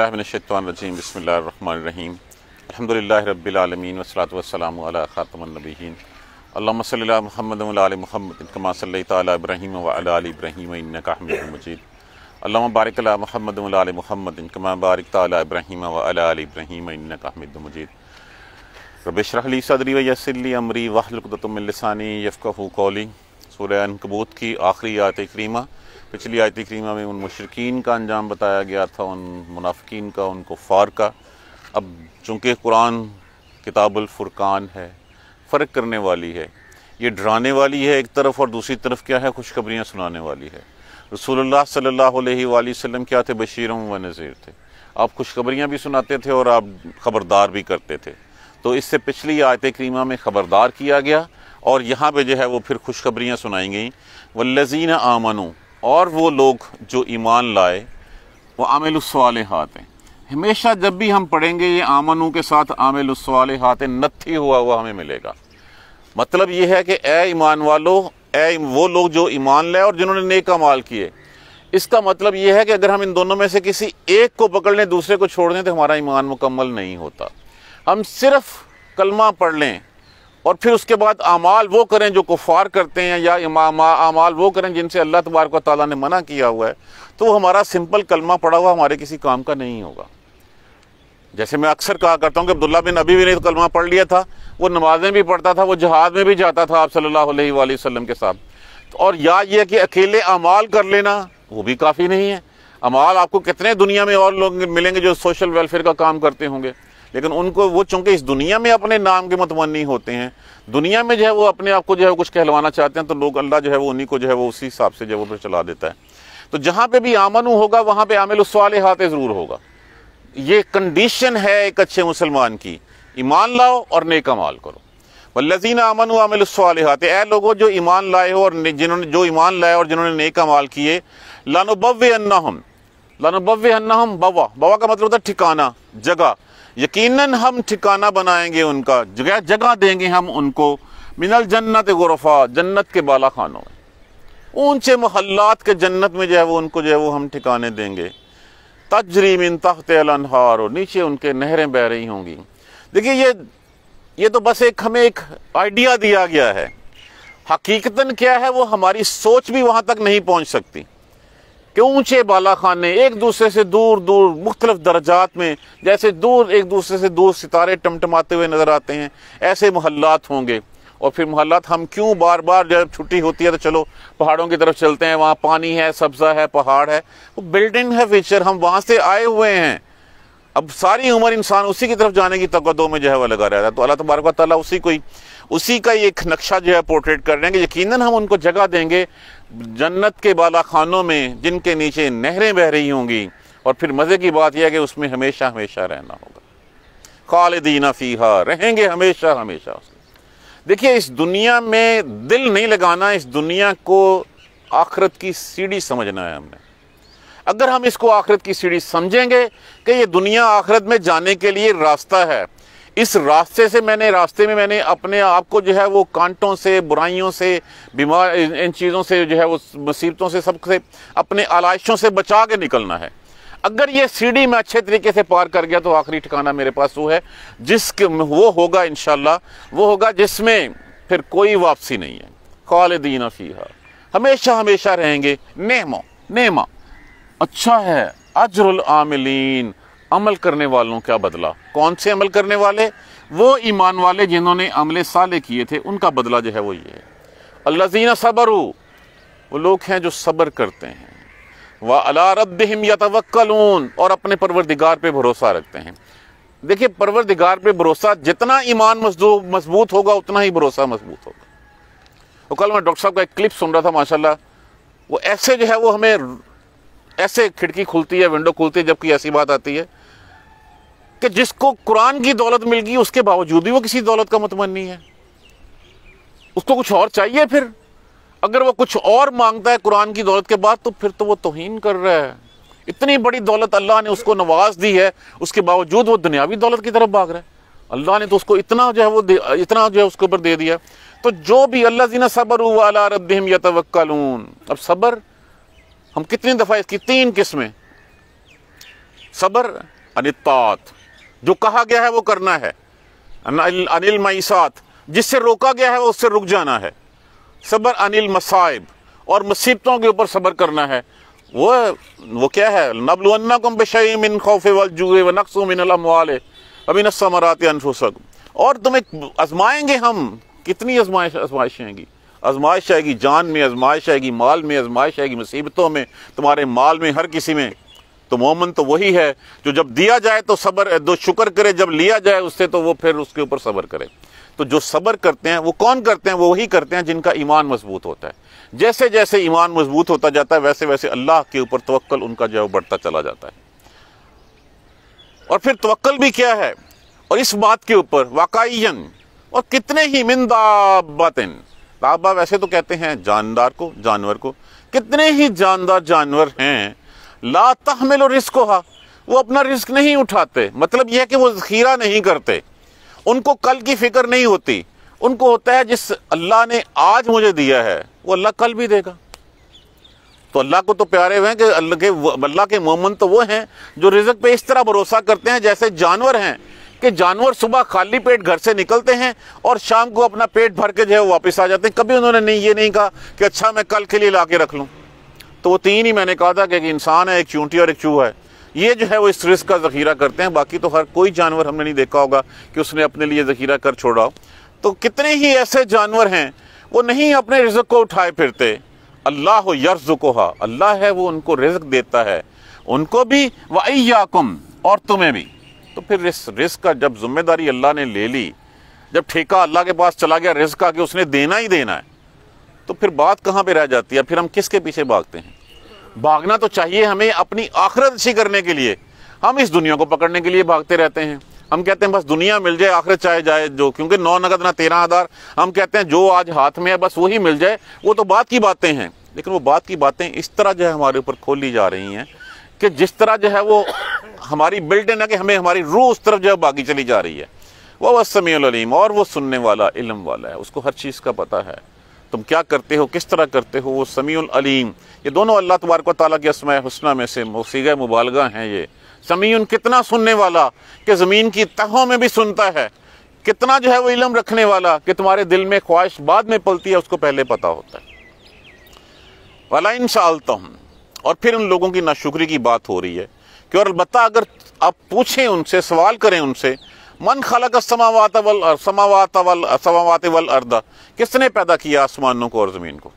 बिस्मिल्लाशतवानरजीम बसमीम अलहमदिल्ला रबीआलमीन वसलात वसलाम ख़ातमनबीन अल्लासल महमद महमद कमा सल तब्राहीम इब्राहीम बारिक महमद महमद कमा बारिक तब्राहीम वल इब्राहीम हमिद सदरी वसली अमरी वाहलकतमिलसानी यफ़क़ कौली सूर्य कबूत की आखिरी आत करीमा पिछली आयती करीमा में उन मशरकिन का अंजाम बताया गया था उन मुनाफिकीन का उनको फ़ार का अब चूँकि कुरान किताबुल फुरकान है फ़र्क करने वाली है ये डराने वाली है एक तरफ और दूसरी तरफ क्या है खुशखबरियाँ सुनाने वाली है रसूलुल्लाह सल्लल्लाहु अलैहि वसल्लम क्या थे बशीर व नज़ीर थे आप खुशखबरियाँ भी सुनाते थे और आप ख़बरदार भी करते थे तो इससे पिछली आयत करीमा में ख़बरदार किया गया और यहाँ पे जो है वो फिर खुशखबरियाँ सुनाई गई वल्लजीन आमनू और वो लोग जो ईमान लाए वो आमिलसाल हाथ हैं हमेशा जब भी हम पढ़ेंगे ये आमनों के साथ आमिलसाल हाथ नथी हुआ हुआ हमें मिलेगा मतलब ये है कि ए ईमान वालो ए वो लोग जो ईमान लाए और जिन्होंने नेक कमाल किए इसका मतलब यह है कि अगर हम इन दोनों में से किसी एक को पकड़ लें दूसरे को छोड़ दें तो हमारा ईमान मुकम्मल नहीं होता हम सिर्फ कलमा पढ़ लें और फिर उसके बाद अमाल वो करें जो कुफार करते हैं या अमाल वो करें जिनसे अल्लाह तबारक ताली ने मना किया हुआ है तो हमारा सिंपल कलमा पड़ा हुआ हमारे किसी काम का नहीं होगा जैसे मैं अक्सर कहा करता हूँ कि अब्दुल्ला बिन अभी भी ने कलमा पढ़ लिया था वो नमाजें भी पढ़ता था वो जहाज में भी जाता था आप सल्लल्लाहु अलैहि वसल्लम के साथ तो और या ये कि अकेले अमाल कर लेना वो भी काफ़ी नहीं है अमाल आपको कितने दुनिया में और लोग मिलेंगे जो सोशल वेलफेयर का काम करते होंगे लेकिन उनको वो चूंकि इस दुनिया में अपने नाम के मतमनी होते हैं दुनिया में जो है वो अपने आप को जो है कुछ कहलवाना चाहते हैं तो लोग अल्लाह जो है वो उन्हीं को जो है वो उसी हिसाब से जो है वो फिर चला देता है तो जहाँ पे भी आमन होगा वहाँ पे आमिल सवाल हाथ ज़रूर होगा ये कंडीशन है एक अच्छे मुसलमान की ईमान लाओ और नेक अमाल करो वल्लजीन आमन आमिल हाथे ए लोगों जो ईमान लाए हो और जिन्होंने जो ईमान लाए और जिन्होंने नेक अमाल किए लानोबव अन्ना हम लानोबव अन्ना हम बवा बवा का मतलब होता है ठिकाना जगह यकीनन हम ठिकाना बनाएंगे उनका जगह जगह देंगे हम उनको मिनल जन्नत गुरफा जन्नत के बाला खानों में ऊंचे मोहल्लात के जन्नत में जो है वो उनको जो है वो हम ठिकाने देंगे तजरीम इन तख्त अनहार और नीचे उनके नहरें बह रही होंगी देखिए ये ये तो बस एक हमें एक आइडिया दिया गया है हकीकतन क्या है वो हमारी सोच भी वहाँ तक नहीं पहुँच सकती कि ऊंचे बाला खाने एक दूसरे से दूर दूर मुख्तलिफ दर्जात में जैसे दूर एक दूसरे से दूर सितारे टमटमाते हुए नज़र आते हैं ऐसे मोहल्लात होंगे और फिर मोहल्लात हम क्यों बार बार जब छुट्टी होती है तो चलो पहाड़ों की तरफ चलते हैं वहाँ पानी है सब्ज़ा है पहाड़ है वो बिल्डिंग है फीचर हम वहाँ से आए हुए हैं अब सारी उम्र इंसान उसी की तरफ जाने की तकदों में जो है वह लगा रहता है तो अल्लाह तबारक ताली उसी को ही उसी का ये एक नक्शा जो है पोर्ट्रेट कर रहे हैं कि यकीनन हम उनको जगह देंगे जन्नत के बाला खानों में जिनके नीचे नहरें बह रही होंगी और फिर मज़े की बात यह है कि उसमें हमेशा हमेशा रहना होगा खालदीना फ़ीहा रहेंगे हमेशा हमेशा उसमें देखिए इस दुनिया में दिल नहीं लगाना इस दुनिया को आखरत की सीढ़ी समझना है हमने अगर हम इसको आखरत की सीढ़ी समझेंगे कि ये दुनिया आखरत में जाने के लिए रास्ता है इस रास्ते से मैंने रास्ते में मैंने अपने आप को जो है वो कांटों से बुराइयों से बीमार इन चीज़ों से जो है वो मुसीबतों से सब से अपने आलाइशों से बचा के निकलना है अगर ये सीढ़ी मैं अच्छे तरीके से पार कर गया तो आखिरी ठिकाना मेरे पास वो है जिसके वो होगा इन वो होगा जिसमें फिर कोई वापसी नहीं है खालदीन फ़ीहा हमेशा हमेशा रहेंगे नेमा नेमा अच्छा है अजरुल आमिलीन अमल करने वालों का बदला कौन से अमल करने वाले वो ईमान वाले जिन्होंने अमल साले किए थे उनका बदला जो है वो ये है अल्लाजीना सबर वो लोग हैं जो सब्र करते हैं वह अला रब यतवक्लून और अपने परवरदिगार पर भरोसा रखते हैं देखिए परवरदिगार पर भरोसा जितना ईमान मजबूत होगा उतना ही भरोसा मजबूत होगा वो कल मैं डॉक्टर साहब का एक क्लिप सुन रहा था माशाल्लाह वो ऐसे जो है वो हमें ऐसे खिड़की खुलती है विंडो खुलती है जबकि ऐसी बात आती है कि जिसको कुरान की दौलत मिल गई उसके बावजूद भी वो किसी दौलत का मतमन नहीं है उसको कुछ और चाहिए फिर अगर वो कुछ और मांगता है कुरान की दौलत के बाद तो फिर तो वो तोहन कर रहा है इतनी बड़ी दौलत अल्लाह ने उसको नवाज दी है उसके बावजूद वो दुनियावी दौलत की तरफ भाग रहा है अल्लाह ने तो उसको इतना जो है वो इतना जो है उसके ऊपर दे दिया तो जो भी अल्लाह जीना सबर वाला रबम या तवक्लून अब सबर हम कितनी दफ़ा इसकी तीन किस्में सबर अनितात जो कहा गया है वो करना है अनिल मईसात जिससे रोका गया है उससे रुक जाना है सबर अनिल मसाइब और मुसीबतों के ऊपर सबर करना है वो वो क्या है नबलवन्ना कम बशई मिन व मिन समरात और तुम्हें आजमाएंगे हम कितनी आजमाइश आजमाइश आएंगी आजमाइश आएगी जान में आजमाइश आएगी माल में आजमाइश आएगी मुसीबतों में तुम्हारे माल में हर किसी में तो मोमन तो वही है जो जब दिया जाए तो सबर दो शुक्र करे जब लिया जाए उससे तो वो फिर उसके ऊपर सबर करे तो जो सबर करते हैं वो कौन करते हैं वो वही करते हैं जिनका ईमान मजबूत होता है जैसे जैसे ईमान मजबूत होता जाता है वैसे वैसे अल्लाह के ऊपर तवक्ल उनका जो है बढ़ता चला जाता है और फिर तवक्ल भी क्या है और इस बात के ऊपर वाकईन और कितने ही मिंदाबातिन दाबा वैसे तो कहते हैं जानदार को जानवर को कितने ही जानदार जानवर हैं ला तहमिल रिस्क वो अपना रिस्क नहीं उठाते मतलब यह कि वो ज़खीरा नहीं करते उनको कल की फ़िक्र नहीं होती उनको होता है जिस अल्लाह ने आज मुझे दिया है वो अल्लाह कल भी देगा तो अल्लाह को तो प्यारे हुए हैं कि अल्लाह के अल्लाह के मोमन तो वो हैं जो रिजक पे इस तरह भरोसा करते हैं जैसे जानवर हैं कि जानवर सुबह खाली पेट घर से निकलते हैं और शाम को अपना पेट भर के जो है वापस आ जाते हैं कभी उन्होंने नहीं ये नहीं कहा कि अच्छा मैं कल के लिए ला के रख लूँ तो वो तीन ही मैंने कहा था कि एक इंसान है एक चूंटी और एक चूह है ये जो है वो इस रिस्क का ज़खीरा करते हैं बाकी तो हर कोई जानवर हमने नहीं देखा होगा कि उसने अपने लिए ज़खीरा कर छोड़ा हो तो कितने ही ऐसे जानवर हैं वो नहीं अपने रिजक को उठाए फिरते अल्लाह यर्जुकोहा अल्लाह है वो उनको रिजक देता है उनको भी वाइयाकुम और तुम्हें भी तो फिर इस रिस्क का जब जिम्मेदारी अल्लाह ने ले ली जब ठेका अल्लाह के पास चला गया रिस्क का कि उसने देना ही देना है तो फिर बात कहाँ पे रह जाती है फिर हम किसके पीछे भागते हैं भागना तो चाहिए हमें अपनी आखिरत अच्छी करने के लिए हम इस दुनिया को पकड़ने के लिए भागते रहते हैं हम कहते हैं बस दुनिया मिल जाए आखिरत चाहे जाए जो क्योंकि नौ नगद ना तेरह हजार हम कहते हैं जो आज हाथ में है बस वही मिल जाए वो तो बात की बातें हैं लेकिन वो बात की बातें इस तरह जो है हमारे ऊपर खोली जा रही हैं कि जिस तरह जो है वो हमारी बिल्ट इन है कि हमें हमारी रूह उस तरफ जो है बागी चली जा रही है वह समीम और वो सुनने वाला इलम वाला है उसको हर चीज़ का पता है तुम क्या करते हो किस तरह करते हो वो समीउल अलीम ये दोनों अल्लाह तबारक ताली के असम हसना में से मौसी मुबालगा हैं ये समी कितना सुनने वाला कि ज़मीन की तहों में भी सुनता है कितना जो है वो इलम रखने वाला कि तुम्हारे दिल में ख्वाहिश बाद में पलती है उसको पहले पता होता है वाला इन शालता हूँ और फिर उन लोगों की नाशुक्री की बात हो रही है कि और अलबत् अगर आप पूछें उनसे सवाल करें उनसे मन खलक समावात वल समावात वल समावात वल अर्दा किसने पैदा किया आसमानों को और ज़मीन को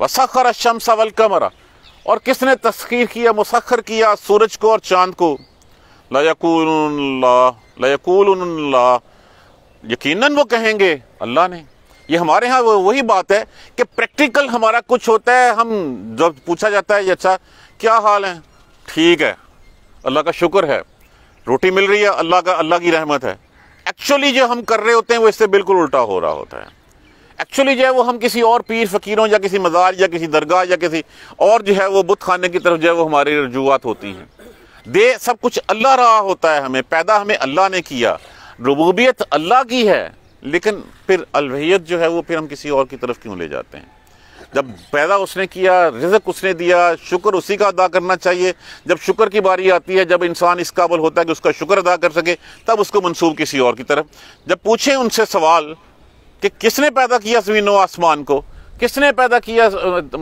वसखर शमसा वल कमरा और किसने तस्खीर किया मुसखर किया सूरज को और चांद को लयकूल्ला यकीनन वो कहेंगे अल्लाह ने ये हमारे यहाँ वही बात है कि प्रैक्टिकल हमारा कुछ होता है हम जब पूछा जाता है ये अच्छा क्या हाल है ठीक है अल्लाह का शुक्र है रोटी मिल रही है अल्लाह का अल्लाह की रहमत है एक्चुअली जो हम कर रहे होते हैं वो इससे बिल्कुल उल्टा हो रहा होता है एक्चुअली जो है वो हम किसी और पीर फ़कीरों या किसी मज़ार या किसी दरगाह या किसी और जो है वो बुत खाने की तरफ जो है वो हमारी रजूआत होती हैं दे सब कुछ अल्लाह रहा होता है हमें पैदा हमें अल्लाह ने किया रबूबियत अल्लाह की है लेकिन फिर अलवियत जो है वो फिर हम किसी और की तरफ क्यों ले जाते हैं जब पैदा उसने किया रिजक उसने दिया शुक्र उसी का अदा करना चाहिए जब शुक्र की बारी आती है जब इंसान इस काबल होता है कि उसका शुक्र अदा कर सके तब उसको मनसूब किसी और की तरफ जब पूछे उनसे सवाल कि किसने पैदा किया जमीन व आसमान को किसने पैदा किया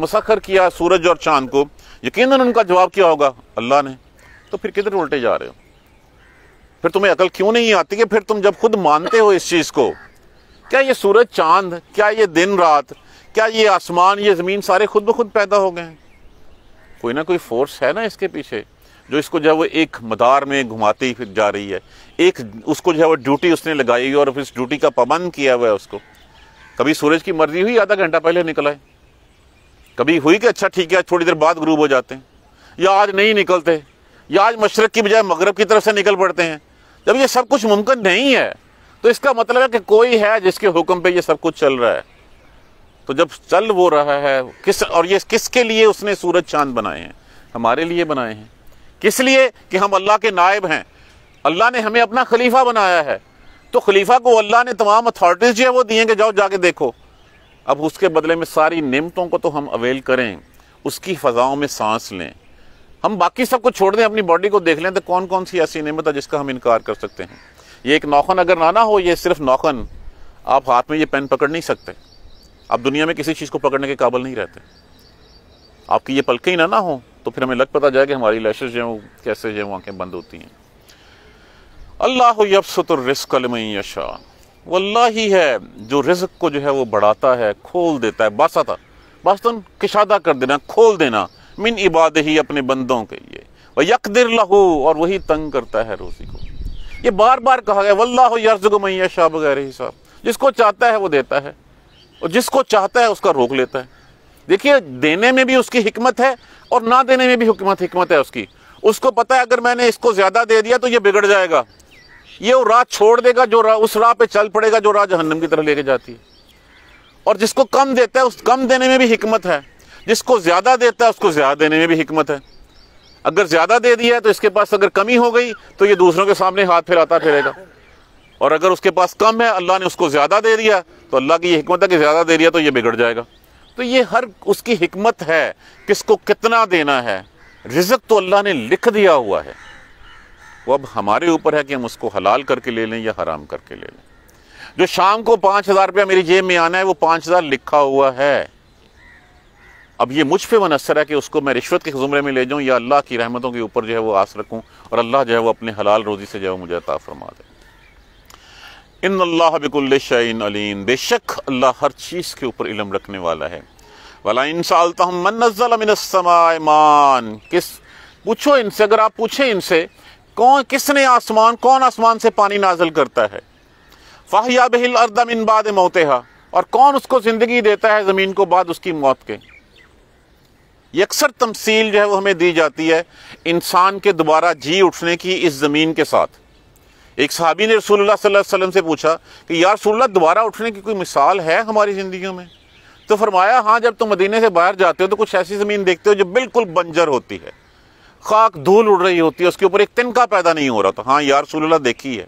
मुसखर किया सूरज और चांद को यकीन उनका जवाब क्या होगा अल्लाह ने तो फिर किधर उल्टे जा रहे हो फिर तुम्हें अकल क्यों नहीं आती कि फिर तुम जब खुद मानते हो इस चीज़ को क्या ये सूरज चांद क्या ये दिन रात क्या ये आसमान ये ज़मीन सारे खुद ब खुद पैदा हो गए हैं कोई ना कोई फोर्स है ना इसके पीछे जो इसको जो है वो एक मदार में घुमाती फिर जा रही है एक उसको जो है वो ड्यूटी उसने लगाई हुई और फिर इस ड्यूटी का पाबंद किया हुआ है उसको कभी सूरज की मर्जी हुई आधा घंटा पहले निकला है कभी हुई कि अच्छा ठीक है थोड़ी देर बाद ग्रूब हो जाते हैं या आज नहीं निकलते या आज मशरक की बजाय मगरब की तरफ से निकल पड़ते हैं जब ये सब कुछ मुमकिन नहीं है तो इसका मतलब है कि कोई है जिसके हुक्म पे ये सब कुछ चल रहा है तो जब चल वो रहा है किस और ये किसके लिए उसने सूरज चांद बनाए हैं हमारे लिए बनाए हैं किस लिए कि हम अल्लाह के नायब हैं अल्लाह ने हमें अपना खलीफा बनाया है तो खलीफा को अल्लाह ने तमाम अथॉरिटीज़ जो है वो दिए कि जाओ जाके देखो अब उसके बदले में सारी नियमतों को तो हम अवेल करें उसकी फ़जाओं में सांस लें हम बाकी सब छोड़ दें अपनी बॉडी को देख लें तो कौन कौन सी ऐसी नियमत है जिसका हम इनकार कर सकते हैं ये एक नौखन अगर ना ना हो ये सिर्फ नौखन आप हाथ में ये पेन पकड़ नहीं सकते आप दुनिया में किसी चीज़ को पकड़ने के काबल नहीं रहते आपकी ये पलकें ही ना ना हो तो फिर हमें लग पता जाए कि हमारी लैशेज जो हैं कैसे जो हैं आँखें बंद होती हैं अल्लाह वो अल्लाह ही है जो रिज्क को जो है वो बढ़ाता है खोल देता है बासाता बास्तन किशादा कर देना खोल देना मिन इबाद ही अपने बंदों के लिए वह यकदिर लहू और वही तंग करता है रोज़ी को ये बार बार कहा गया वल्लाह यर्ज़ को मैशा बगैर हिसाब जिसको चाहता है वो देता है और जिसको चाहता है उसका रोक लेता है देखिए देने में भी उसकी हिकमत है और ना देने में भी हिकमत हिकमत है उसकी उसको पता है अगर मैंने इसको ज़्यादा दे दिया तो ये बिगड़ जाएगा ये वो राह छोड़ देगा जो राह उस राह पे चल पड़ेगा जो राह जहन्नम की तरह लेके जाती है और जिसको कम देता है उस कम देने में भी हिकमत है जिसको ज़्यादा देता है उसको ज़्यादा देने में भी हिकमत है अगर ज़्यादा दे दिया है तो इसके पास अगर कमी हो गई तो ये दूसरों के सामने हाथ फैलाता फिरेगा और अगर उसके पास कम है अल्लाह ने उसको ज़्यादा दे दिया तो अल्लाह की ये हमत है कि ज़्यादा दे दिया तो ये बिगड़ जाएगा तो ये हर उसकी हमत है किसको कितना देना है रिजक तो अल्लाह ने लिख दिया हुआ है वो अब हमारे ऊपर है कि हम उसको हलाल करके ले लें या हराम करके ले लें जो शाम को पाँच हज़ार रुपया मेरी जेब में आना है वो पाँच हज़ार लिखा हुआ है अब ये मुझ पर मनसर है कि उसको मैं रिश्वत के जुमरे में ले जाऊँ या अल्लाह की रहमतों के ऊपर जो है वो आस रखूँ और अल्लाह जो है वो अपने हलाल रोज़ी से जो है मुझे अता फरमा दें इन अल्लाह अलीम बेशक अल्लाह हर चीज़ के ऊपर इलम रखने वाला है वाला इंसाल तमनज़लमान किस पूछो इनसे अगर आप पूछें इनसे कौन किसने आसमान कौन आसमान से पानी नाजल करता है फ़ाहिया बहिल अरदम इन बाद मोतहा और कौन उसको ज़िंदगी देता है ज़मीन को बाद उसकी मौत के ये अक्सर तमसील जो है वो हमें दी जाती है इंसान के दोबारा जी उठने की इस ज़मीन के साथ एक सहाबी ने रसूलुल्लाह सल्लल्लाहु अलैहि वसल्लम से पूछा कि यार रसूलुल्लाह दोबारा उठने की कोई मिसाल है हमारी ज़िंदगी में तो फरमाया हाँ जब तुम मदीने से बाहर जाते हो तो कुछ ऐसी ज़मीन देखते हो जो बिल्कुल बंजर होती है खाक धूल उड़ रही होती है उसके ऊपर एक तिनका पैदा नहीं हो रहा था हाँ यार रसूलुल्लाह देखी है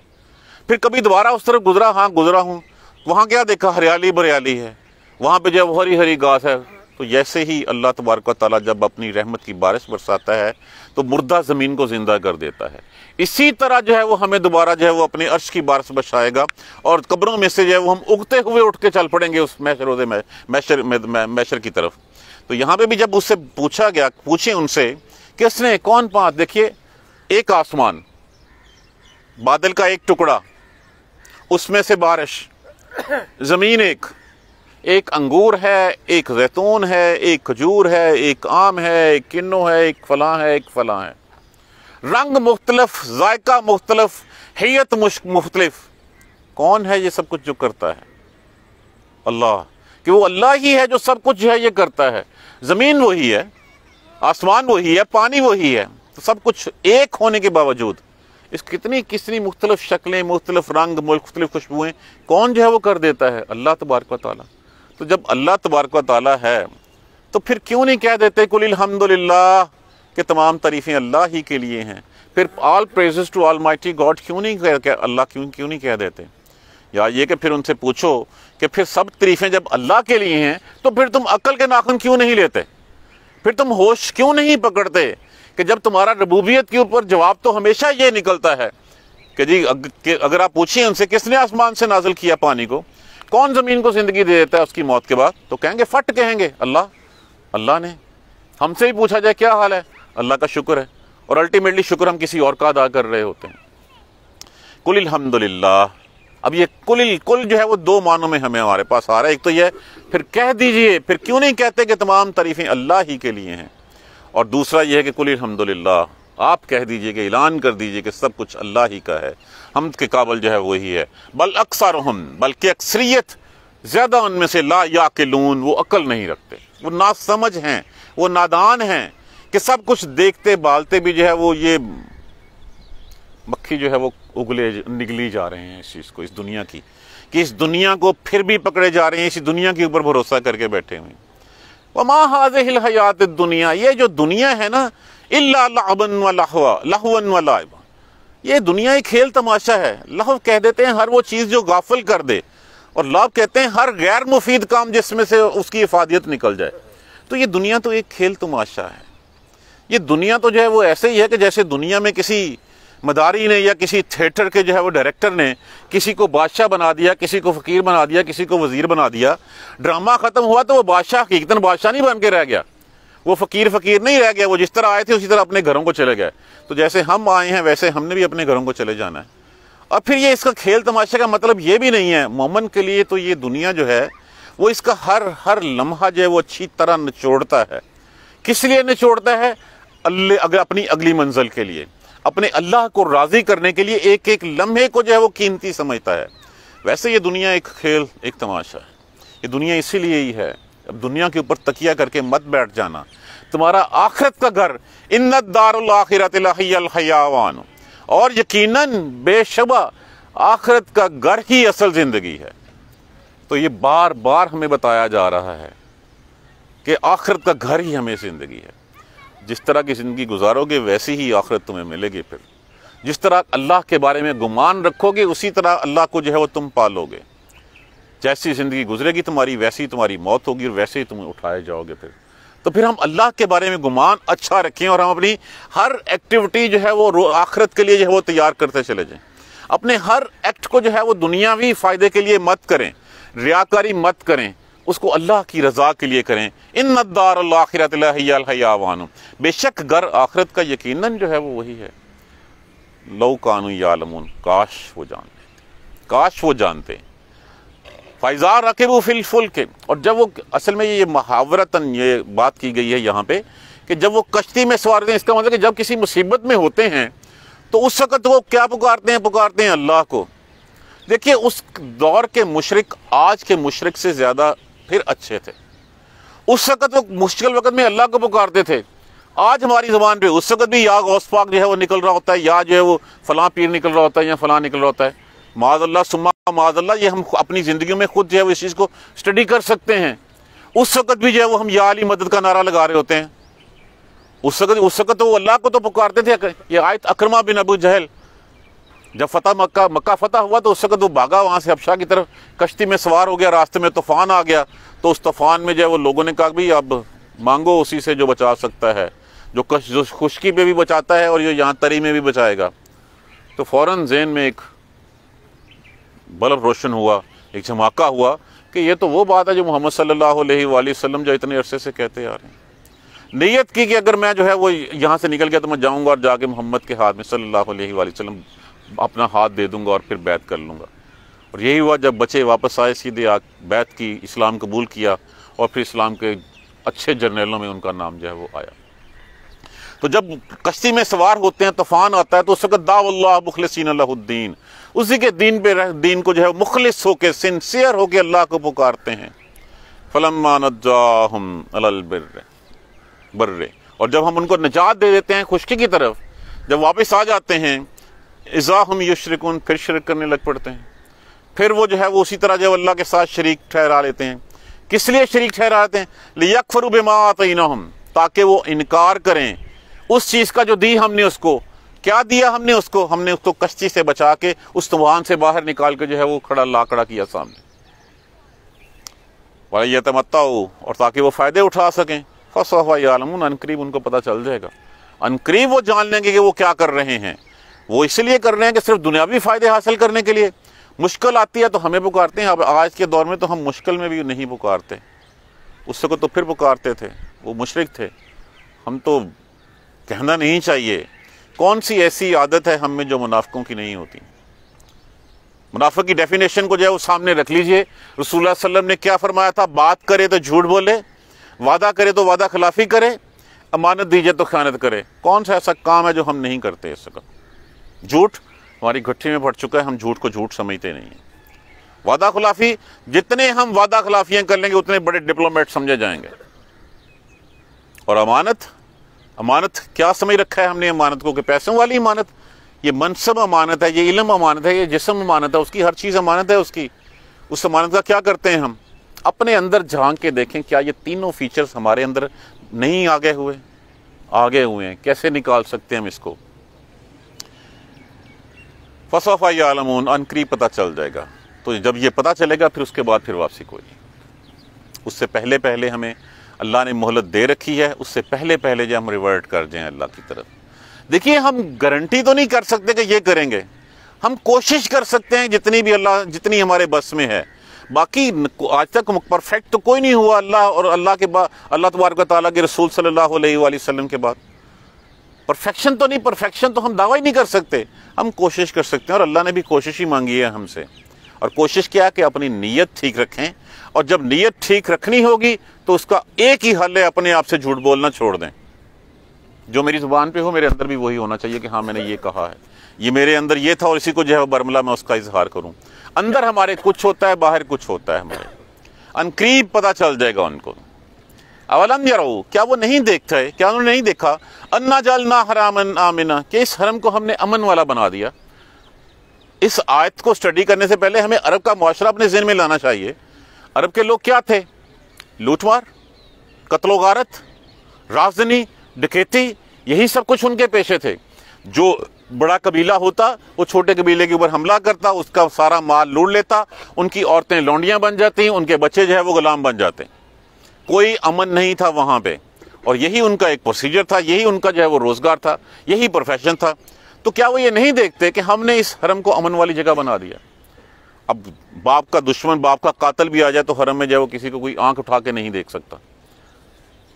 फिर कभी दोबारा उस तरफ गुजरा हाँ गुजरा हूँ वहाँ क्या देखा हरियाली बरियाली है वहाँ पर जब हरी हरी घास है तो जैसे ही अल्लाह तबारक ताली जब अपनी रहमत की बारिश बरसाता है तो मुर्दा ज़मीन को ज़िंदा कर देता है इसी तरह जो है वो हमें दोबारा जो है वो अपने अर्श की बारिश बरसाएगा और कब्रों में से जो है वो हम उगते हुए उठ के चल पड़ेंगे उस मैशर मैशर मैशर की तरफ तो यहाँ पे भी जब उससे पूछा गया पूछे उनसे किसने कौन पाँच देखिए एक आसमान बादल का एक टुकड़ा उसमें से बारिश ज़मीन एक एक अंगूर है एक जैतून है एक खजूर है एक आम है एक किन्नो है एक फला है एक फला है रंग मुख्तलफ जायका मुख्तलफ हैत मुख्तलफ कौन है ये सब कुछ जो करता है अल्लाह कि वो अल्लाह ही है जो सब कुछ है ये करता है ज़मीन वही है आसमान वही है पानी वही है तो सब कुछ एक होने के बावजूद इस कितनी कितनी मुख्तलिफ शक्लें मुख्तलिफ रंग मुख्तलिफ खुशबुएँ कौन जो है वो कर देता है अल्लाह तबारक वाली तो जब अल्लाह तबारक ताली है तो फिर क्यों नहीं कह देते कुल अलहमदिल्ला के तमाम तरीफ़ें अल्लाह ही के लिए हैं फिर all praises to almighty God क्यों नहीं कह अल्लाह क्यों क्यों नहीं कह देते या ये कि फिर उनसे पूछो कि फिर सब तरीफें जब अल्लाह के लिए हैं तो फिर तुम अक्ल के नाखन क्यों नहीं लेते फिर तुम होश क्यों नहीं पकड़ते कि जब तुम्हारा रबूबियत के ऊपर जवाब तो हमेशा ये निकलता है कि जी अगर आप पूछिए उनसे किसने आसमान से नाजिल किया पानी को कौन ज़मीन को ज़िंदगी दे देता है उसकी मौत के बाद तो कहेंगे फट कहेंगे अल्लाह अल्लाह ने हमसे ही पूछा जाए क्या हाल है अल्लाह का शुक्र है और अल्टीमेटली शुक्र हम किसी और का अदा कर रहे होते हैं कुल अलहमदुल्ला अब ये कुल कुल जो है वो दो मानों में हमें हमारे पास आ रहा है एक तो ये फिर कह दीजिए फिर क्यों नहीं कहते कि तमाम तारीफ़ें अल्लाह ही के लिए हैं और दूसरा यह है कि कुल अलहमदुल्ला आप कह दीजिए कि ऐलान कर दीजिए कि सब कुछ अल्लाह ही का है हम के काबल जो है वही है बल अक्सर हम बल्कि अक्सरियत ज़्यादा उनमें से ला या के लून वो अक्ल नहीं रखते वो ना समझ हैं वो नादान हैं कि सब कुछ देखते बालते भी जो है वो ये मक्खी जो है वो उगले निगली जा रहे हैं इस चीज़ को इस दुनिया की कि इस दुनिया को फिर भी पकड़े जा रहे हैं इसी दुनिया के ऊपर भरोसा करके बैठे हुए माँ हाज हयात दुनिया ये जो दुनिया है ना ये दुनिया ही खेल तमाशा है लहव कह देते हैं हर वो चीज़ जो गाफिल कर दे और लाभ कहते हैं हर गैर मुफीद काम जिसमें से उसकी इफादियत निकल जाए तो ये दुनिया तो एक खेल तमाशा है ये दुनिया तो जो है वो ऐसे ही है कि जैसे दुनिया में किसी मदारी ने या किसी थिएटर के जो है वो डायरेक्टर ने किसी को बादशाह बना दिया किसी को फ़कीर बना दिया किसी को वज़ीर बना दिया ड्रामा ख़त्म हुआ तो वो बादशाह हकीकतन बादशाह नहीं बन के रह गया वो फ़कीर फ़कीर नहीं रह गया वो जिस तरह आए थे उसी तरह अपने घरों को चले गए तो जैसे हम आए हैं वैसे हमने भी अपने घरों को चले जाना है और फिर ये इसका खेल तमाशा का मतलब ये भी नहीं है मोमन के लिए तो ये दुनिया जो है वो इसका हर हर लम्हा जो है वो अच्छी तरह निचोड़ता है किस लिए निचोड़ता है अगर अपनी अगली मंजिल के लिए अपने अल्लाह को राज़ी करने के लिए एक एक लम्हे को जो है वो कीमती समझता है वैसे ये दुनिया एक खेल एक तमाशा है ये दुनिया इसीलिए ही है अब दुनिया के ऊपर तकिया करके मत बैठ जाना तुम्हारा आखिरत का घर इन्नत दारखिरतवान और यकीनन बेशबा आखिरत का घर ही असल ज़िंदगी है तो ये बार बार हमें बताया जा रहा है कि आखिरत का घर ही हमें ज़िंदगी है जिस तरह की ज़िंदगी गुजारोगे वैसी ही आखिरत तुम्हें मिलेगी फिर जिस तरह अल्लाह के बारे में गुमान रखोगे उसी तरह अल्लाह को जो है वो तुम पालोगे जैसी ज़िंदगी गुजरेगी तुम्हारी वैसी ही तुम्हारी मौत होगी और वैसे ही तुम उठाए जाओगे फिर तो फिर हम अल्लाह के बारे में गुमान अच्छा रखें और हम अपनी हर एक्टिविटी जो है वो आखरत के लिए जो है वो तैयार करते चले जाएं अपने हर एक्ट को जो है वो दुनियावी फ़ायदे के लिए मत करें रियाकारी मत करें उसको अल्लाह की रजा के लिए करें इन नदार आखिरतवान बेशक घर आखरत का यकीनन जो है वो वही है लो कानू यालमून काश वो जान काश वो जानते फ़ैज़ा फिल फिलफुल के और जब वो असल में ये महावरतन ये बात की गई है यहाँ पे कि जब वो कश्ती में सवार हैं इसका मतलब कि जब किसी मुसीबत में होते हैं तो उस वक़्त वो क्या पुकारते हैं पुकारते हैं अल्लाह को देखिए उस दौर के मशरक आज के मशरक से ज़्यादा फिर अच्छे थे उस वक़्त वो मुश्किल वक़्त में अल्लाह को पुकारते थे आज हमारी ज़बान पर उस वक़्त भी या गौस पाक जो है वो निकल रहा होता है या जो है वो फ़लाँ पीर निकल रहा होता है या फ़लाँ निकल रहा होता है माजल्ला सुमा माजल्ला ये हम अपनी ज़िंदगी में खुद जो है वो इस चीज़ को स्टडी कर सकते हैं उस वक़्त भी जो है वो हम या अली मदद का नारा लगा रहे होते हैं उस वक़्त उस वक़्त तो वो अल्लाह को तो पुकारते थे ये आयत अक्रमा बिन अबू जहल जब फतह मक्का मक्का फतह हुआ तो उस वक़्त वो भागा वहाँ से हबशा की तरफ कश्ती में सवार हो गया रास्ते में तूफ़ान आ गया तो उस तूफ़ान में जो है वो लोगों ने कहा भाई अब मांगो उसी से जो बचा सकता है जो कश जो खुश्की पर भी बचाता है और जो यहाँ तरी में भी बचाएगा तो फ़ौर जेन में एक बल्ब रोशन हुआ एक झमाका हुआ कि ये तो वो बात है जो मोहम्मद सल्लल्लाहु अलैहि वसल्लम जो इतने अरसे से कहते आ रहे हैं नीयत की कि अगर मैं जो है वो यहाँ से निकल गया तो मैं जाऊँगा और जाके मोहम्मद के हाथ में सल्लल्लाहु अलैहि वसल्लम अपना हाथ दे दूँगा और फिर बैत कर लूँगा और यही हुआ जब बच्चे वापस आए सीधे आ बैत की इस्लाम कबूल किया और फिर इस्लाम के अच्छे जर्नलों में उनका नाम जो है वो आया तो जब कश्ती में सवार होते हैं तूफ़ान आता है तो उस वक्त दावल्ला मुखलसिन अल्लाउद्दीन उसी के दीन पे दीन को जो है मुखलिस होके सिंसियर होके अल्लाह को पुकारते हैं फलमानजाहम अलबिर बर्रे और जब हम उनको निजात दे देते हैं खुशकी की तरफ जब वापस आ जाते हैं इजा इज़ाहम यशरकून फिर शर्क करने लग पड़ते हैं फिर वो जो है वो उसी तरह जब अल्लाह के साथ शरीक ठहरा लेते हैं किस लिए शरीक ठहरा लेते हैं लियकफरुबमातम ताकि वो इनकार करें उस चीज़ का जो दी हमने उसको क्या दिया हमने उसको हमने उसको कश्ती से बचा के उस तूफान से बाहर निकाल के जो है वो खड़ा लाकड़ा किया सामने वाला यह तमत्ता तो हो और ताकि वो फ़ायदे उठा सकें फसम आलमून अनकरीब उनको पता चल जाएगा अनकरीब वो जान लेंगे कि वो क्या कर रहे हैं वो इसलिए कर रहे हैं कि सिर्फ दुनियावी फ़ायदे हासिल करने के लिए मुश्किल आती है तो हमें पुकारते हैं अब आज के दौर में तो हम मुश्किल में भी नहीं पुकारते उससे को तो फिर पुकारते थे वो मुशरक थे हम तो कहना नहीं चाहिए कौन सी ऐसी आदत है हम में जो मुनाफ़ों की नहीं होती मुनाफे की डेफिनेशन को जो है वो सामने रख लीजिए रसूल सल्लम ने क्या फरमाया था बात करे तो झूठ बोले वादा करे तो वादा खिलाफी करे अमानत दीजिए तो ख्यात करे कौन सा ऐसा काम है जो हम नहीं करते इस वक्त झूठ हमारी घुट्ठी में पड़ चुका है हम झूठ को झूठ समझते नहीं हैं वादा खिलाफी जितने हम वादा खिलाफियाँ कर लेंगे उतने बड़े डिप्लोमेट समझे जाएंगे और अमानत अमानत क्या समझ रखा है हमने अमानत को कि पैसों वाली अमानत ये मनसब अमानत है ये इलम अमानत है ये जिसम अमानत है उसकी हर चीज़ अमानत है उसकी उस अमानत का क्या करते हैं हम अपने अंदर झांक के देखें क्या ये तीनों फीचर्स हमारे अंदर नहीं आगे हुए आगे हुए हैं कैसे निकाल सकते हैं हम इसको फसोफा या आलमून अनकरी पता चल जाएगा तो जब ये पता चलेगा फिर उसके बाद फिर वापसी कोई उससे पहले पहले हमें अल्लाह ने मोहलत दे रखी है उससे पहले पहले जो हम रिवर्ट कर जाएँ अल्लाह की तरफ देखिए हम गारंटी तो नहीं कर सकते कि ये करेंगे हम कोशिश कर सकते हैं जितनी भी अल्लाह जितनी हमारे बस में है बाकी आज तक परफेक्ट तो कोई नहीं हुआ अल्लाह और अल्लाह के बाद अल्लाह तबारक ताली के रसूल सल्लल्लाहु के बाद परफेक्शन तो नहीं परफेक्शन तो हम दावा ही नहीं कर सकते हम कोशिश कर सकते हैं और अल्लाह ने भी कोशिश ही मांगी है हमसे और कोशिश किया कि अपनी नीयत ठीक रखें और जब नीयत ठीक रखनी होगी तो उसका एक ही हल है अपने आप से झूठ बोलना छोड़ दें जो मेरी ज़ुबान पे हो मेरे अंदर भी वही होना चाहिए कि हाँ मैंने ये कहा है ये मेरे अंदर ये था और इसी को जो है बर्मला मैं उसका इजहार करूँ अंदर हमारे कुछ होता है बाहर कुछ होता है हमारे अनकरीब पता चल जाएगा उनको अवलम यरो क्या वो नहीं देखते क्या उन्होंने नहीं देखा अन्ना जल ना हरामन आमिना कि इस हरम को हमने अमन वाला बना दिया इस आयत को स्टडी करने से पहले हमें अरब का माशरा अपने जहन में लाना चाहिए अरब के लोग क्या थे लूटमार कत्लो गारत राजनी डकैती यही सब कुछ उनके पेशे थे जो बड़ा कबीला होता वो छोटे कबीले के ऊपर हमला करता उसका सारा माल लूट लेता उनकी औरतें लौंडियाँ बन जाती उनके बच्चे जो है वो गुलाम बन जाते कोई अमन नहीं था वहाँ पर और यही उनका एक प्रोसीजर था यही उनका जो है वो रोज़गार था यही प्रोफेशन था तो क्या वो ये नहीं देखते कि हमने इस हरम को अमन वाली जगह बना दिया अब बाप का दुश्मन बाप का कातल भी आ जाए तो हरम में जाए वो किसी को कोई आंख उठा के नहीं देख सकता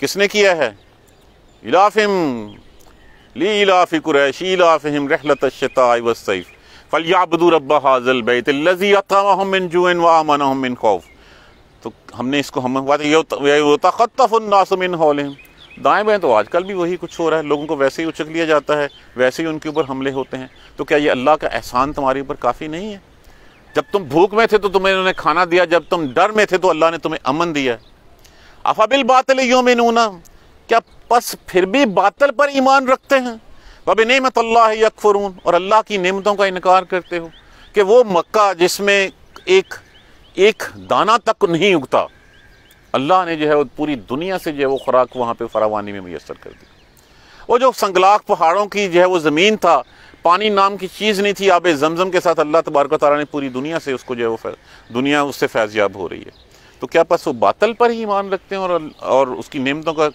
किसने किया है इलाफिम ली इलाफि कुरैश इलाफिम रहलत शताई वसैफ फलियाबदू रब्बा हाजल बैत लजी अतामहुम मिन जुइन व अमानहुम मिन खौफ तो हमने इसको हम वो था ये होता खत्तफुन नास मिन हौलहिम दाएं बाएं तो आजकल भी वही कुछ हो रहा है लोगों को वैसे ही उचक लिया जाता है वैसे ही उनके ऊपर हमले होते हैं तो क्या ये अल्लाह का एहसान तुम्हारे ऊपर काफ़ी नहीं है जब तुम भूख में थे तो तुम्हें उन्होंने खाना दिया जब तुम डर में थे तो अल्लाह ने तुम्हें अमन दिया अफाबिल बातल योम नूना क्या बस फिर भी बातल पर ईमान रखते हैं बबी नमत अल्लाह यकफरून और अल्लाह की नमतों का इनकार करते हो कि वो मक्का जिसमें एक एक दाना तक नहीं उगता अल्लाह ने जो है वो पूरी दुनिया से जो है वो खुराक वहाँ पर फरावानी में मैसर कर दी वो जो संगलाक पहाड़ों की जो है वो ज़मीन था पानी नाम की चीज़ नहीं थी आब जमज़म के साथ अल्लाह तबारक तारा ने पूरी दुनिया से उसको जो है वो दुनिया उससे फैज़याब हो रही है तो क्या बस वो बातल पर ही ईमान रखते हैं और और उसकी नियमतों का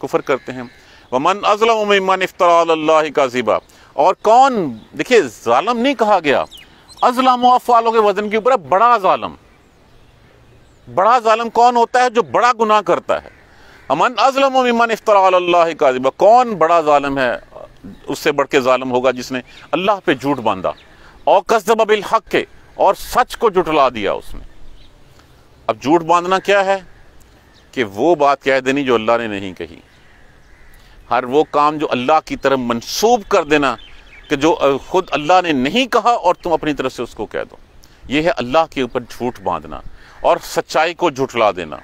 कुफर करते हैं वमन उमान अफ्तर का ज़िबा और कौन देखिए ालम नहीं कहा गया अजलम अफवालों के वज़न के ऊपर बड़ा ालम बड़ा जालम कौन होता है जो बड़ा गुनाह करता है अमन अजलम ममन इफ्तराजिब कौन बड़ा ालम है उससे बढ़ के ालम होगा जिसने अल्लाह पे झूठ बांधा और कसब बिल हक के और सच को जुटला दिया उसने अब झूठ बांधना क्या है कि वो बात कह देनी जो अल्लाह ने नहीं कही हर वो काम जो अल्लाह की तरफ मंसूब कर देना कि जो खुद अल्लाह ने नहीं कहा और तुम अपनी तरफ से उसको कह दो ये है अल्लाह के ऊपर झूठ बांधना और सच्चाई को झुठला देना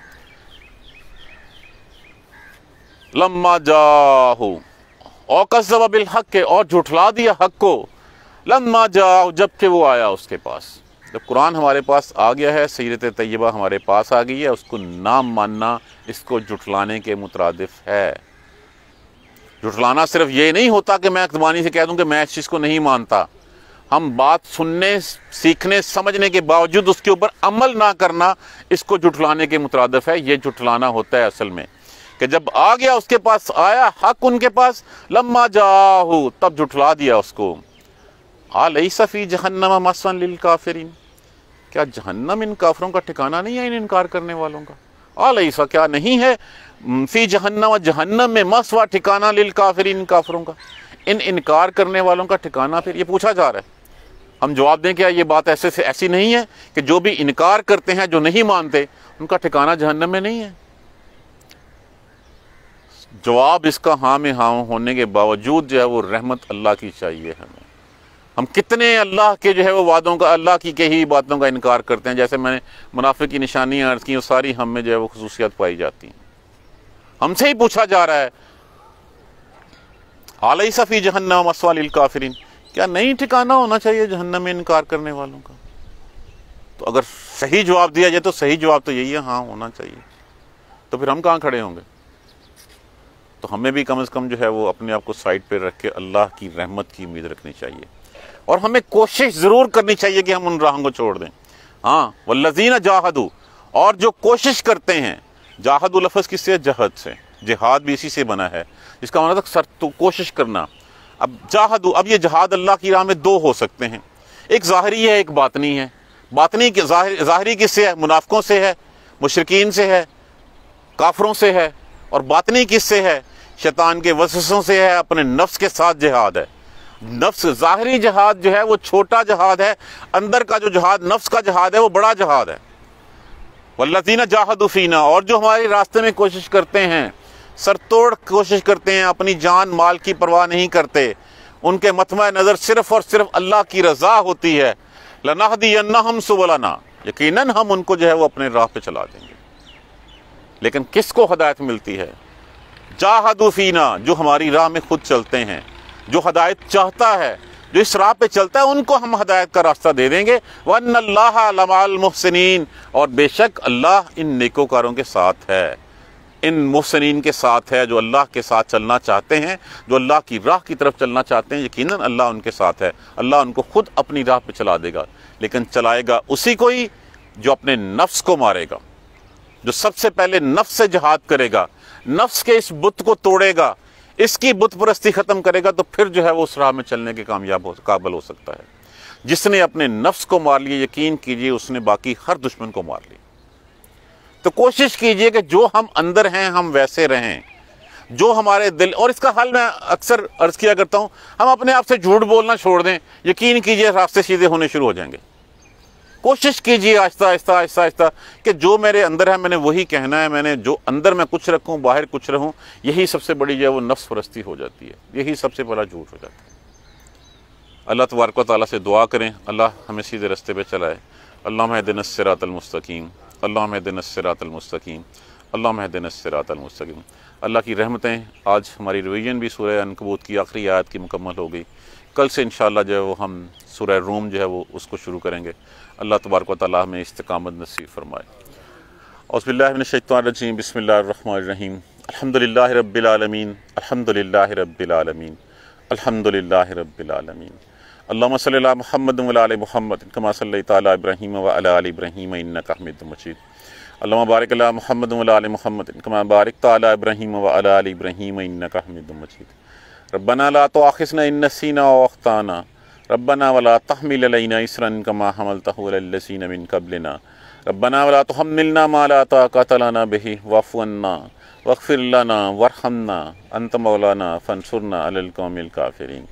लम्मा जाहु औकसबा बिल हक के और झुठला दिया हक को लम्मा जाओ जबकि वो आया उसके पास जब कुरान हमारे पास आ गया है सीरत तैयबा हमारे पास आ गई है उसको नाम मानना इसको जुटलाने के मुतरदफ है जुटलाना सिर्फ ये नहीं होता कि मैं अकदबानी से कह दूँ कि मैं इस चीज़ को नहीं मानता हम बात सुनने सीखने समझने के बावजूद उसके ऊपर अमल ना करना इसको जुटलाने के मुतरदफ है ये जुटलाना होता है असल में कि जब आ गया उसके पास आया हक उनके पास लम्मा जाहु तब जुटला दिया उसको आलई सफ़ी जहन्नम मसन काफरीन क्या जहन्नम इन काफरों का ठिकाना नहीं है इन इनकार करने वालों का आलईसा क्या नहीं है फ़ी जहन्नम जहन्नम में मसवा ठिकाना लिल काफरीन काफरों का इन इनकार करने वालों का ठिकाना फिर ये पूछा जा रहा है हम जवाब दें क्या ये बात ऐसे से ऐसी नहीं है कि जो भी इनकार करते हैं जो नहीं मानते उनका ठिकाना जहन्नम में नहीं है जवाब इसका हाँ में हाँ होने के बावजूद जो है वो रहमत अल्लाह की चाहिए हमें हम कितने अल्लाह के जो है वो वादों का अल्लाह की कही बातों का इनकार करते हैं जैसे मैंने मुनाफे की निशानियाँ अर्ज की वो सारी हम में जो है वो खसूसियात पाई जाती हैं हमसे ही पूछा जा रहा है आलई सफ़ी जहन्नम असवाल काफरीन क्या नहीं ठिकाना होना चाहिए जहन्नम में इनकार करने वालों का तो अगर सही जवाब दिया जाए तो सही जवाब तो यही है हाँ होना चाहिए तो फिर हम कहाँ खड़े होंगे तो हमें भी कम से कम जो है वो अपने आप को साइड पर रख के अल्लाह की रहमत की उम्मीद रखनी चाहिए और हमें कोशिश ज़रूर करनी चाहिए कि हम उन राहों को छोड़ दें हाँ वल्लजीना जाहदू और जो कोशिश करते हैं जाहदुलफज किससे जहद से जिहाद भी इसी से बना है इसका मतलब सर तो कोशिश करना अब जहाद अब ये जहाद अल्लाह की राह में दो हो सकते हैं एक ज़ाहरी है एक बातनी है बातनी के ज़ाहरी किससे है मुनाफ़ों से है मुशरकिन से है काफरों से है और बातनी किससे है शैतान के वसवसों से है अपने नफ्स के साथ जहाद है नफ्स ज़ाहरी जहाद जो है वो छोटा जहाद है अंदर का जो जहाद नफ्स का जहाद है वो बड़ा जहाद है वल्लतीना जहादुफीना और जो हमारे रास्ते में कोशिश करते हैं सरतोड़ कोशिश करते हैं अपनी जान माल की परवाह नहीं करते उनके मतम नज़र सिर्फ़ और सिर्फ अल्लाह की रजा होती है लनाहदी हम सुबलाना यकीन हम उनको जो है वो अपने राह पे चला देंगे लेकिन किसको हदायत मिलती है जाहदुफीना जो हमारी राह में खुद चलते हैं जो हदायत चाहता है जो इस राह पे चलता है उनको हम हदायत का रास्ता दे देंगे वन अल्लाह लमाल मुहसिन और बेशक अल्लाह इन नेकोकारों के साथ है इन मुहसनिन के साथ है जो अल्लाह के साथ चलना चाहते हैं जो अल्लाह की राह की तरफ चलना चाहते हैं यकीन अल्लाह उनके साथ है अल्लाह उनको खुद अपनी राह पर चला देगा लेकिन चलाएगा उसी को ही जो अपने नफ्स को मारेगा जो सबसे पहले नफ्स से जहाद करेगा नफ्स के इस बुत को तोड़ेगा इसकी बुत परस्ती ख़त्म करेगा तो फिर जो है वो उस राह में चलने के कामयाब हो काबल हो सकता है जिसने अपने नफ्स को मार लिया यकीन कीजिए उसने बाकी हर दुश्मन को मार लिया तो कोशिश कीजिए कि जो हम अंदर हैं हम वैसे रहें जो हमारे दिल और इसका हल मैं अक्सर अर्ज किया करता हूँ हम अपने आप से झूठ बोलना छोड़ दें यकीन कीजिए रास्ते सीधे होने शुरू हो जाएंगे कोशिश कीजिए आहिस्ता आहिस्ता आहिस्ता आहिस्ता कि जो मेरे अंदर है मैंने वही कहना है मैंने जो अंदर मैं कुछ रखूँ बाहर कुछ रहूँ यही सबसे बड़ी जो है वो नफ्स परस्ती हो जाती है यही सबसे बड़ा झूठ हो जाता है अल्लाह तबारक ताली से दुआ करें अल्लाह हमें सीधे रास्ते पर चलाए अल्लाह सरातलमस्तकीम अल्लाह सरातलमस्तकीम अल्लाह सरातलमस्तकीम अल्लाह की रहमतें आज हमारी रिवीजन भी सूर्य अनकबूत की आखिरी आयत की मुकम्मल हो गई कल से इन जो है वो हम सूर्य रूम जो है वो उसको शुरू करेंगे अल्लाह तबारक तला हमें इस्तकामत नसीब फरमाए और बसमीम अलहमदिल्ला रबालमीन अलहमदिल्ला रबालमीन अलहमदिल्ला रबालमीन اللهم صل على محمد وعلى ال محمد كما صليت على ابراهيم وعلى ال ابراهيم انك حميد مجيد اللهم بارك على محمد وعلى ال محمد كما باركت على ابراهيم وعلى ال ابراهيم انك حميد مجيد ربنا لا تؤاخذنا ان نسينا واخطانا ربنا ولا تحمل علينا اسرا كما حملته على الذين من قبلنا ربنا ولا تحملنا ما لا طاقه لنا به واعف عنا واغفر لنا وارحمنا انت مولانا فانصرنا على القوم الكافرين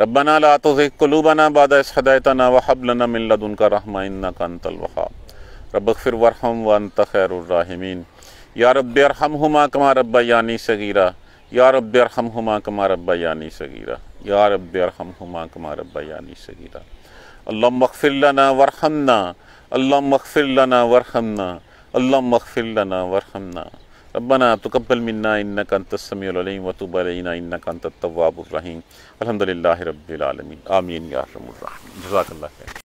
रबना ला तो कलूबना बाद हदायतना वहबलना मिल्लदन का रहमा का तलवहाब रबफिर वरहम वन तैरमीन या हम हमा कमा रब्बा यानी सगीरा या हम हमा कमा रब्बा यानी सगीरा या रबरहम हमा कमा रब्बा यानी सगीरा अल्लाह मखफिलना वरहमना अल्लाह मखफिलना वरहमना अल्लाह मखफिलना वरहमना रब्बना तुकबल मन्ना इन्ना कंतसमीम वतुब अलैना इन्ना कंतवाबरहीम अलहमदिल्ला रबालमीन आमीन यारमर जजाकल्ला